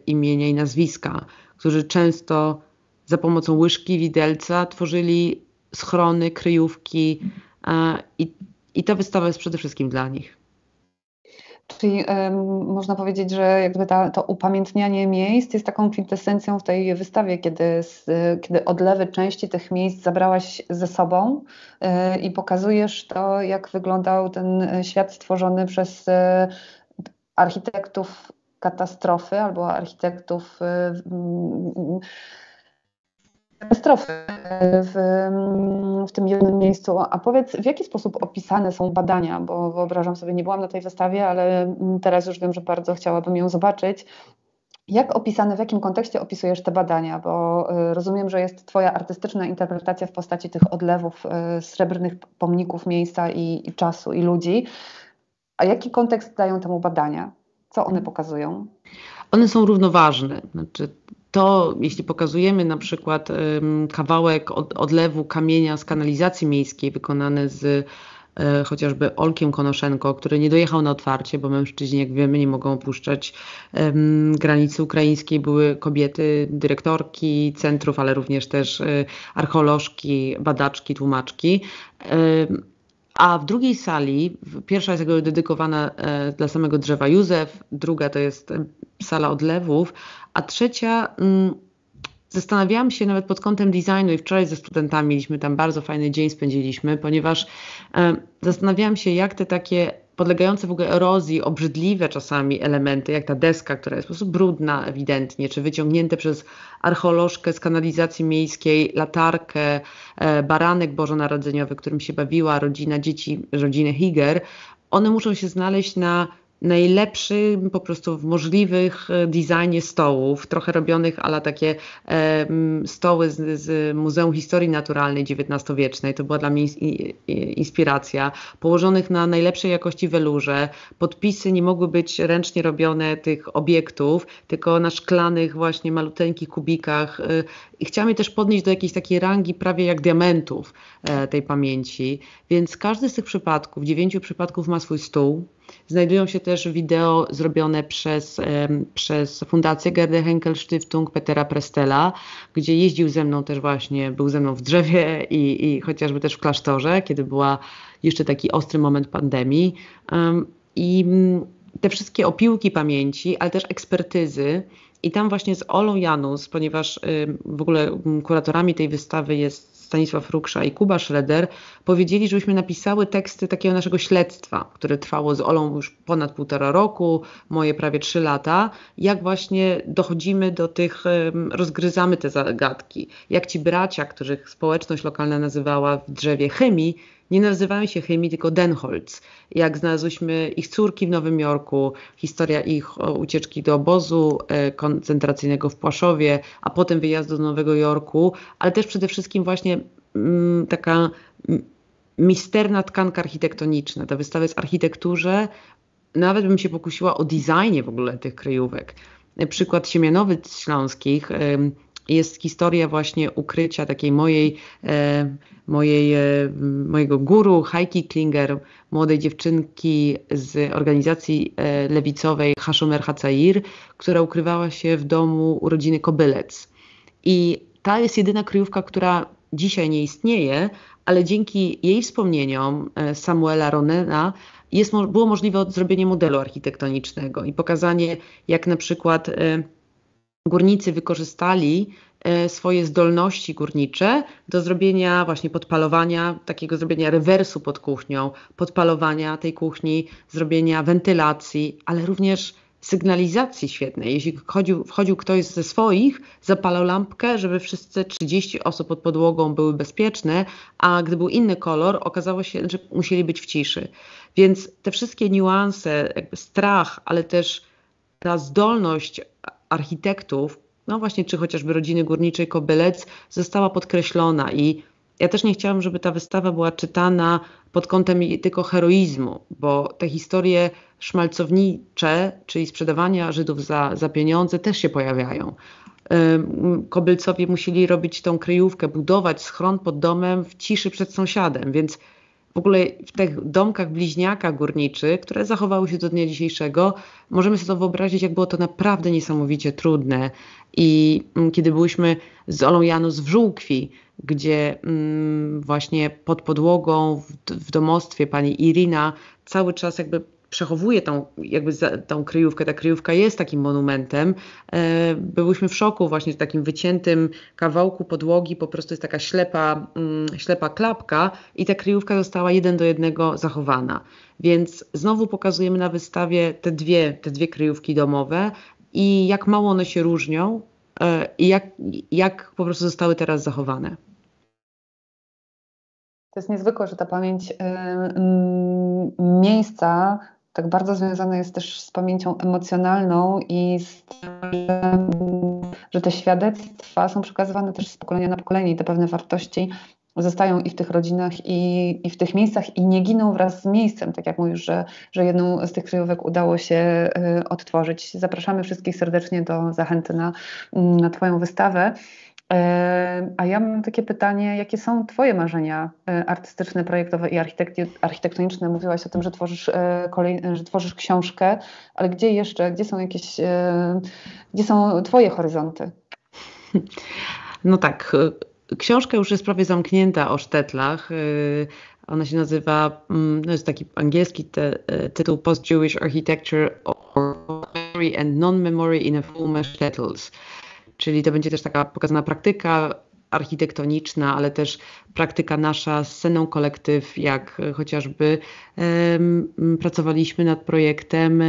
imienia i nazwiska, którzy często za pomocą łyżki, widelca tworzyli schrony, kryjówki e, i, i ta wystawa jest przede wszystkim dla nich. Czyli um, można powiedzieć, że jakby ta, to upamiętnianie miejsc jest taką kwintesencją w tej wystawie, kiedy, z, kiedy odlewy części tych miejsc zabrałaś ze sobą y, i pokazujesz to, jak wyglądał ten e, świat stworzony przez y, architektów katastrofy albo architektów y, katastrofy w, mm, w tym jednym miejscu. A powiedz, w jaki sposób opisane są badania? Bo wyobrażam sobie, nie byłam na tej wystawie, ale mm, teraz już wiem, że bardzo chciałabym ją zobaczyć. Jak opisane, w jakim kontekście opisujesz te badania? Bo y, rozumiem, że jest Twoja artystyczna interpretacja w postaci tych odlewów y, srebrnych pomników miejsca i, i czasu i ludzi. A jaki kontekst dają temu badania? Co one pokazują? one są równoważne. Znaczy, to, jeśli pokazujemy na przykład kawałek od, odlewu kamienia z kanalizacji miejskiej wykonany z e, chociażby Olkiem Konoszenko, który nie dojechał na otwarcie, bo mężczyźni, jak wiemy, nie mogą opuszczać um, granicy ukraińskiej. Były kobiety, dyrektorki centrów, ale również też um, archeolożki, badaczki, tłumaczki. A w drugiej sali, pierwsza jest jakby dedykowana e, dla samego drzewa Józef, druga to jest e, sala odlewów, a trzecia mm, zastanawiałam się nawet pod kątem designu i wczoraj ze studentami mieliśmy tam bardzo fajny dzień spędziliśmy, ponieważ e, zastanawiałam się jak te takie podlegające w ogóle erozji, obrzydliwe czasami elementy, jak ta deska, która jest po prostu brudna ewidentnie, czy wyciągnięte przez archeolożkę z kanalizacji miejskiej, latarkę, e, baranek bożonarodzeniowy, którym się bawiła rodzina dzieci, rodziny Higer, one muszą się znaleźć na najlepszym po prostu w możliwych e, designie stołów, trochę robionych ale takie e, stoły z, z, Muzeum Historii Naturalnej XIX-wiecznej, to była dla mnie inspiracja, położonych na najlepszej jakości welurze, podpisy nie mogły być ręcznie robione tych obiektów, tylko na szklanych właśnie maluteńkich kubikach, e, i chciałam je też podnieść do jakiejś takiej rangi prawie jak diamentów e, tej pamięci. Więc każdy z tych przypadków, dziewięciu przypadków ma swój stół. Znajdują się też wideo zrobione przez, przez Fundację Gerde Henkel Stiftung Petera Prestela, gdzie jeździł ze mną też właśnie, był ze mną w drzewie i, i chociażby też w klasztorze, kiedy była jeszcze taki ostry moment pandemii. I mm, te wszystkie opiłki pamięci, ale też ekspertyzy, i tam właśnie z Olą Janus, ponieważ y, w ogóle kuratorami tej wystawy jest Stanisław Ruksza i Kuba Schroeder, powiedzieli, żebyśmy napisały teksty takiego naszego śledztwa, które trwało z Olą już ponad półtora roku, moje prawie trzy lata, jak właśnie dochodzimy do tych, y, rozgryzamy te zagadki, jak ci bracia, których społeczność lokalna nazywała w drzewie chemii, nie nazywają się Hemi, tylko Denholz. Jak znalazłyśmy ich córki w Nowym Jorku, historia ich e, ucieczki do obozu e, koncentracyjnego w Płaszowie, a potem wyjazdu do Nowego Jorku, ale też przede wszystkim właśnie mm, taka misterna tkanka architektoniczna. Ta wystawa jest architekturze, nawet bym się pokusiła o designie w ogóle tych kryjówek. E, przykład Siemianowic Śląskich, jest historia właśnie ukrycia takiej mojej, e, mojej e, mojego guru Heiki Klinger, młodej dziewczynki z organizacji e, lewicowej Hashomer Hatzair, która ukrywała się w domu urodziny Kobylec. I ta jest jedyna kryjówka, która dzisiaj nie istnieje, ale dzięki jej wspomnieniom Samuela Ronena jest, było możliwe zrobienie modelu architektonicznego i pokazanie, jak na przykład górnicy wykorzystali e, swoje zdolności górnicze do zrobienia właśnie podpalowania, takiego zrobienia rewersu pod kuchnią, podpalowania tej kuchni, zrobienia wentylacji, ale również sygnalizacji świetnej. Jeśli wchodził, wchodził ktoś ze swoich, zapalał lampkę, żeby wszyscy 30 osób pod podłogą były bezpieczne, a gdy był inny kolor, okazało się, że musieli być w ciszy. Więc te wszystkie niuanse, jakby strach, ale też ta zdolność architektów, no właśnie, czy chociażby rodziny górniczej Kobylec, została podkreślona i ja też nie chciałam, żeby ta wystawa była czytana pod kątem tylko heroizmu, bo te historie szmalcownicze, czyli sprzedawania Żydów za, za pieniądze, też się pojawiają. Kobylcowie musieli robić tą kryjówkę, budować schron pod domem w ciszy przed sąsiadem, więc w ogóle w tych domkach bliźniaka górniczych, które zachowały się do dnia dzisiejszego, możemy sobie to wyobrazić, jak było to naprawdę niesamowicie trudne. I mm, kiedy byłyśmy z Olą Janus w Żółkwi, gdzie mm, właśnie pod podłogą w, w domostwie pani Irina cały czas jakby przechowuje tą, jakby za, tą kryjówkę. Ta kryjówka jest takim monumentem. E, byłyśmy w szoku właśnie w takim wyciętym kawałku podłogi, po prostu jest taka ślepa, mm, ślepa klapka i ta kryjówka została jeden do jednego zachowana. Więc znowu pokazujemy na wystawie te dwie, te dwie kryjówki domowe i jak mało one się różnią e, i jak, jak po prostu zostały teraz zachowane. To jest niezwykłe, że ta pamięć y, y, miejsca tak bardzo związane jest też z pamięcią emocjonalną i z tym, że te świadectwa są przekazywane też z pokolenia na pokolenie i te pewne wartości zostają i w tych rodzinach, i, i w tych miejscach, i nie giną wraz z miejscem, tak jak mówisz, że, że jedną z tych kryjówek udało się y, odtworzyć. Zapraszamy wszystkich serdecznie do zachęty na, na Twoją wystawę. E, a ja mam takie pytanie, jakie są Twoje marzenia e, artystyczne, projektowe i architektoniczne? Mówiłaś o tym, że tworzysz, e, kolej, że tworzysz książkę, ale gdzie jeszcze, gdzie są jakieś, gdzie są Twoje horyzonty? No tak, książka już jest prawie zamknięta o sztetlach. Ona się nazywa, mm, no jest taki angielski te, tytuł Post-Jewish Architecture or Memory and Non-Memory in a full Former Shtetls. Czyli to będzie też taka pokazana praktyka architektoniczna, ale też praktyka nasza z sceną kolektyw, jak chociażby pracowaliśmy nad projektem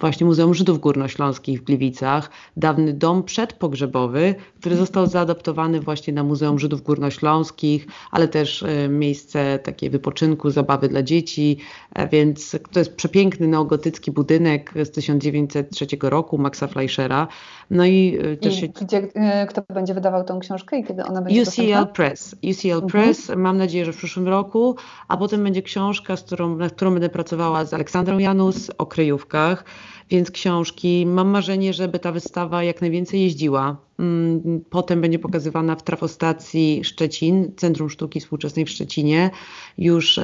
właśnie Muzeum Żydów Górnośląskich w Gliwicach, dawny dom przedpogrzebowy, który został zaadaptowany właśnie na Muzeum Żydów Górnośląskich, ale też e, miejsce takie wypoczynku, zabawy dla dzieci, e, więc to jest przepiękny neogotycki budynek z 1903 roku Maxa Fleischera. No i e, też I się... gdzie, kto będzie wydawał tą książkę i kiedy ona będzie UCL dostępna? Press. UCL e mhm. Press, mhm. mam nadzieję, że w przyszłym roku, a potem będzie książka, z którą, nad którą będę pracowała z Aleksandrą Janus o kryjówkach, więc książki. Mam marzenie, żeby ta wystawa jak najwięcej jeździła, Mm, potem będzie pokazywana w trafostacji Szczecin, Centrum Sztuki Współczesnej w Szczecinie, już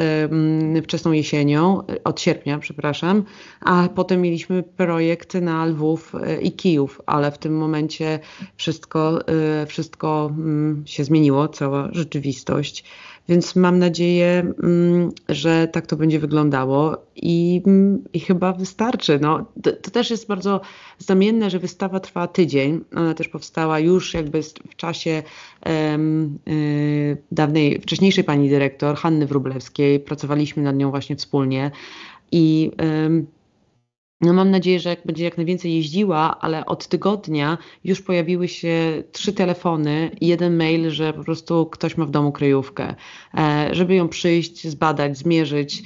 wczesną jesienią, e, od sierpnia, przepraszam. A potem mieliśmy projekt na Lwów e, i Kijów, ale w tym momencie wszystko, e, wszystko mm, się zmieniło, cała rzeczywistość. Więc mam nadzieję, mm, że tak to będzie wyglądało i, mm, i chyba wystarczy. No, to, to, też jest bardzo znamienne, że wystawa trwa tydzień. Ona też powstała już jakby w czasie um, y, dawnej, wcześniejszej pani dyrektor Hanny Wrublewskiej. Pracowaliśmy nad nią właśnie wspólnie i um, no mam nadzieję, że jak będzie jak najwięcej jeździła, ale od tygodnia już pojawiły się trzy telefony i jeden mail, że po prostu ktoś ma w domu kryjówkę. E, żeby ją przyjść, zbadać, zmierzyć.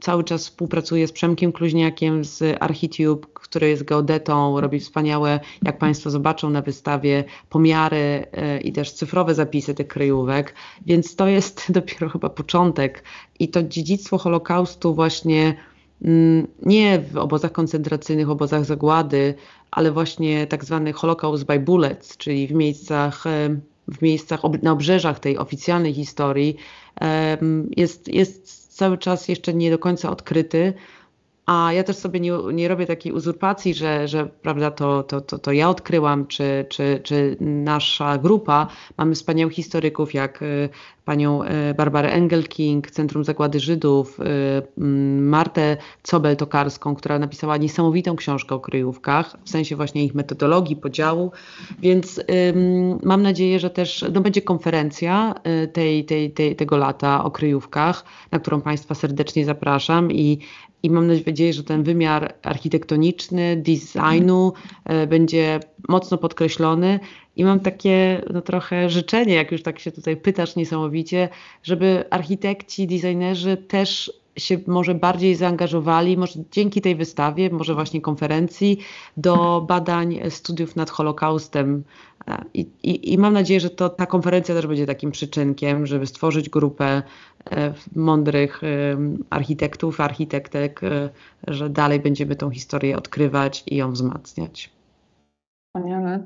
cały czas współpracuję z Przemkiem Kluźniakiem z Architube, który jest geodetą, robi wspaniałe, jak Państwo zobaczą na wystawie, pomiary e, i też cyfrowe zapisy tych kryjówek. Więc to jest dopiero chyba początek i to dziedzictwo Holokaustu właśnie Mm, nie w obozach koncentracyjnych, obozach zagłady, ale właśnie tak zwany Holocaust by bullets, czyli w miejscach, e, w miejscach na obrzeżach tej oficjalnej historii, jest, jest cały czas jeszcze nie do końca odkryty. A ja też sobie nie, nie robię takiej uzurpacji, że, że prawda, to, to, to, to ja odkryłam, czy, czy, czy nasza grupa. Mamy wspaniałych historyków jak e, panią e, Barbarę Engelking, Centrum Zagłady Żydów, e, Martę Cobel-Tokarską, która napisała niesamowitą książkę o kryjówkach, w sensie właśnie ich metodologii, podziału, więc mam nadzieję, że też no, będzie konferencja e, tej, tej, tej, tego lata o kryjówkach, na którą Państwa serdecznie zapraszam i i mam nadzieję, że ten wymiar architektoniczny, designu będzie mocno podkreślony, i mam takie no, trochę życzenie, jak już tak się tutaj pytasz niesamowicie, żeby architekci, designerzy też się może bardziej zaangażowali, może dzięki tej wystawie, może właśnie konferencji, do badań studiów nad Holokaustem. I, i, I, mam nadzieję, że to ta konferencja też będzie takim przyczynkiem, żeby stworzyć grupę e, mądrych e, architektów, architektek, e, że dalej będziemy tą historię odkrywać i ją wzmacniać. Wspaniale.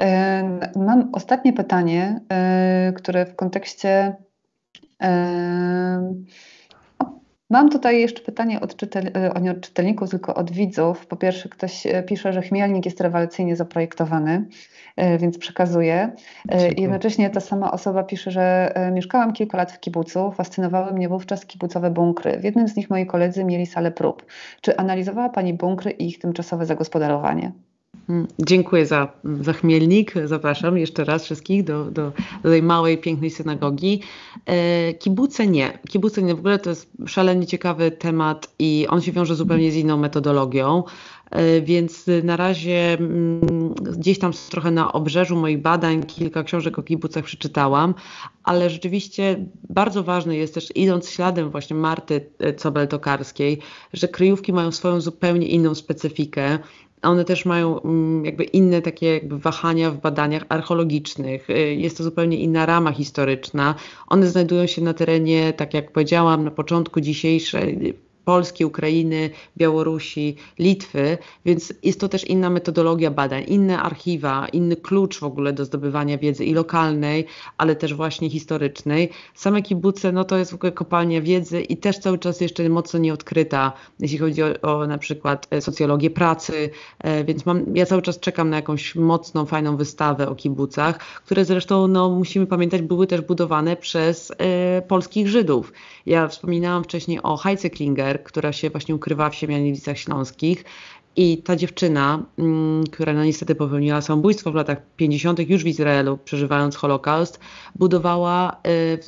E, mam ostatnie pytanie, e, które w kontekście. E, mam tutaj jeszcze pytanie od czytel, nie od czytelników, tylko od widzów. Po pierwsze, ktoś pisze, że Chmielnik jest rewelacyjnie zaprojektowany, więc przekazuję. jednocześnie ta sama osoba pisze, że mieszkałam kilka lat w kibucu, fascynowały mnie wówczas kibucowe bunkry. W jednym z nich moi koledzy mieli salę prób. Czy analizowała Pani bunkry i ich tymczasowe zagospodarowanie? Mm, dziękuję za, za chmielnik. Zapraszam jeszcze raz wszystkich do, do, tej małej, pięknej synagogi. E, kibuce nie. Kibuce nie. W ogóle to jest szalenie ciekawy temat i on się wiąże zupełnie z inną metodologią. E, więc na razie mm, gdzieś tam trochę na obrzeżu moich badań kilka książek o kibucach przeczytałam, ale rzeczywiście bardzo ważne jest też, idąc śladem właśnie Marty e, Cobel-Tokarskiej, że kryjówki mają swoją zupełnie inną specyfikę one też mają mm, jakby inne takie jakby wahania w badaniach archeologicznych. Y, jest to zupełnie inna rama historyczna. One znajdują się na terenie, tak jak powiedziałam na początku dzisiejszej, Polski, Ukrainy, Białorusi, Litwy, więc jest to też inna metodologia badań, inne archiwa, inny klucz w ogóle do zdobywania wiedzy i lokalnej, ale też właśnie historycznej. Same kibuce, no to jest w ogóle kopalnia wiedzy i też cały czas jeszcze mocno nieodkryta, jeśli chodzi o, o na przykład e, socjologię pracy, e, więc mam, ja cały czas czekam na jakąś mocną, fajną wystawę o kibucach, które zresztą, no musimy pamiętać, były też budowane przez e, polskich Żydów. Ja wspominałam wcześniej o Heizeklinger, która się właśnie ukrywała w Siemianicach Śląskich. I ta dziewczyna, mm, która no niestety popełniła samobójstwo w latach 50. już w Izraelu, przeżywając Holokaust, budowała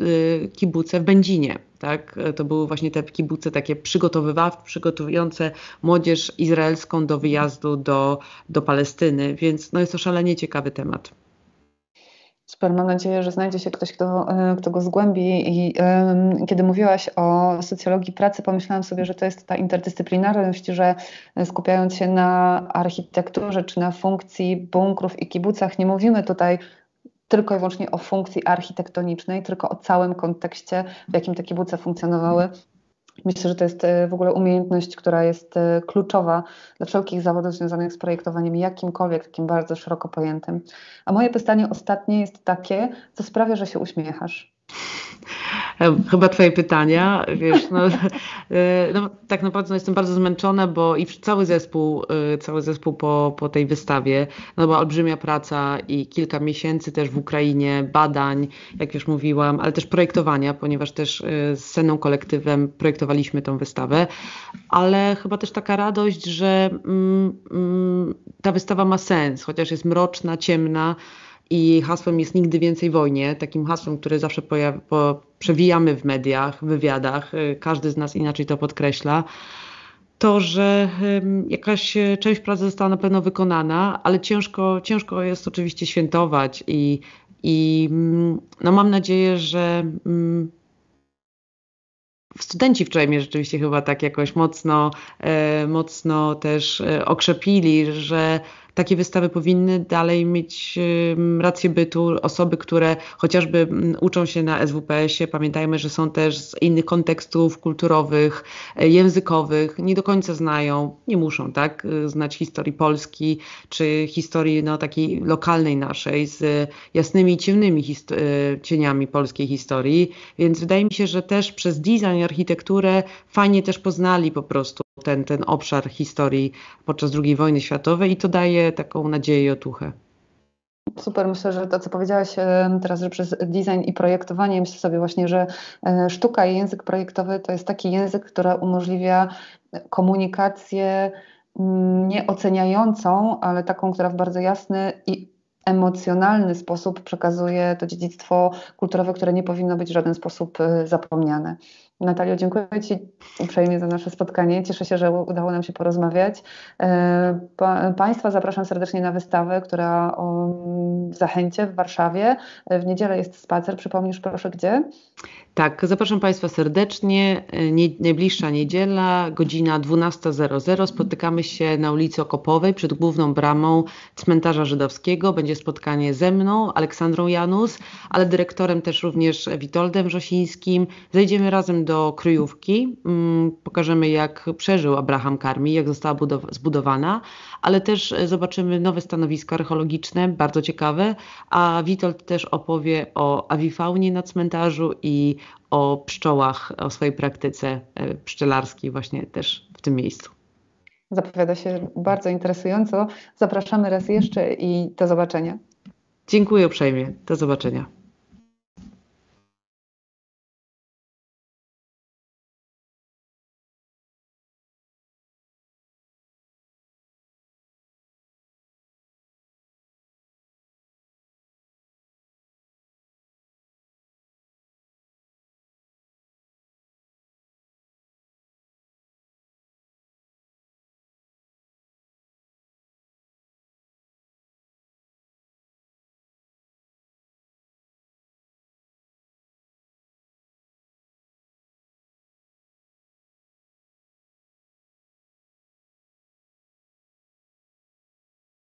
y, y, kibuce w Będzinie. Tak? To były właśnie te kibuce takie przygotowywawcze, przygotowujące młodzież izraelską do wyjazdu do, do Palestyny, więc no jest to szalenie ciekawy temat. Super, mam nadzieję, że znajdzie się ktoś, kto, e, kto go zgłębi. I um, kiedy mówiłaś o socjologii pracy, pomyślałam sobie, że to jest ta interdyscyplinarność, że e, skupiając się na architekturze czy na funkcji bunkrów i kibucach, nie mówimy tutaj tylko i wyłącznie o funkcji architektonicznej, tylko o całym kontekście, w jakim te kibuce funkcjonowały Myślę, że to jest e, w ogóle umiejętność, która jest e, kluczowa dla wszelkich zawodów związanych z projektowaniem jakimkolwiek, takim bardzo szeroko pojętym. A moje pytanie ostatnie jest takie, co sprawia, że się uśmiechasz? chyba twoje pytania, wiesz, no, e, no, tak naprawdę jestem bardzo zmęczona, bo i cały zespół, e, cały zespół po, po tej wystawie, no była olbrzymia praca i kilka miesięcy też w Ukrainie, badań, jak już mówiłam, ale też projektowania, ponieważ też e, z sceną kolektywem projektowaliśmy tą wystawę, ale chyba też taka radość, że mm, mm ta wystawa ma sens, chociaż jest mroczna, ciemna, i hasłem jest nigdy więcej wojnie, takim hasłem, które zawsze pojaw- po, przewijamy w mediach, wywiadach, y, każdy z nas inaczej to podkreśla. To, że jakaś y, część pracy została na pewno wykonana, ale ciężko, ciężko jest oczywiście świętować i, i mm, no mam nadzieję, że mm, studenci wczoraj mnie rzeczywiście chyba tak jakoś mocno, e, mocno też e, okrzepili, że takie wystawy powinny dalej mieć rację bytu. Osoby, które chociażby uczą się na SWPS-ie, pamiętajmy, że są też z innych kontekstów kulturowych, e, językowych, nie do końca znają, nie muszą tak y, znać historii Polski, czy historii no, takiej lokalnej naszej, z jasnymi i ciemnymi y, cieniami polskiej historii. Więc wydaje mi się, że też przez design, architekturę fajnie też poznali po prostu ten, ten obszar historii podczas II wojny światowej i to daje taką nadzieję i otuchę. Super, myślę, że to, co powiedziałaś e, teraz, że przez design i projektowanie, myślę sobie właśnie, że e, sztuka i język projektowy to jest taki język, który umożliwia komunikację mm, nie oceniającą, ale taką, która w bardzo jasny i emocjonalny sposób przekazuje to dziedzictwo kulturowe, które nie powinno być w żaden sposób e, zapomniane. Natalio, dziękuję Ci uprzejmie za nasze spotkanie. Cieszę się, że udało nam się porozmawiać. E, państwa zapraszam serdecznie na wystawę, która w Zachęcie w Warszawie. E, w niedzielę jest spacer. Przypomnisz proszę gdzie? Tak, zapraszam Państwa serdecznie. E, nie, najbliższa niedziela, godzina 12.00. Spotykamy się na ulicy Okopowej przed główną bramą cmentarza żydowskiego. Będzie spotkanie ze mną, Aleksandrą Janus, ale dyrektorem też również Witoldem Rzosińskim. Zejdziemy razem do kryjówki. Mm, pokażemy, jak przeżył Abraham Karmi, jak została zbudowana, ale też zobaczymy nowe stanowisko archeologiczne, bardzo ciekawe. A Witold też opowie o awifaunie na cmentarzu i o pszczołach, o swojej praktyce e, pszczelarskiej właśnie też w tym miejscu. Zapowiada się bardzo interesująco. Zapraszamy raz jeszcze i do zobaczenia. Dziękuję uprzejmie. Do zobaczenia.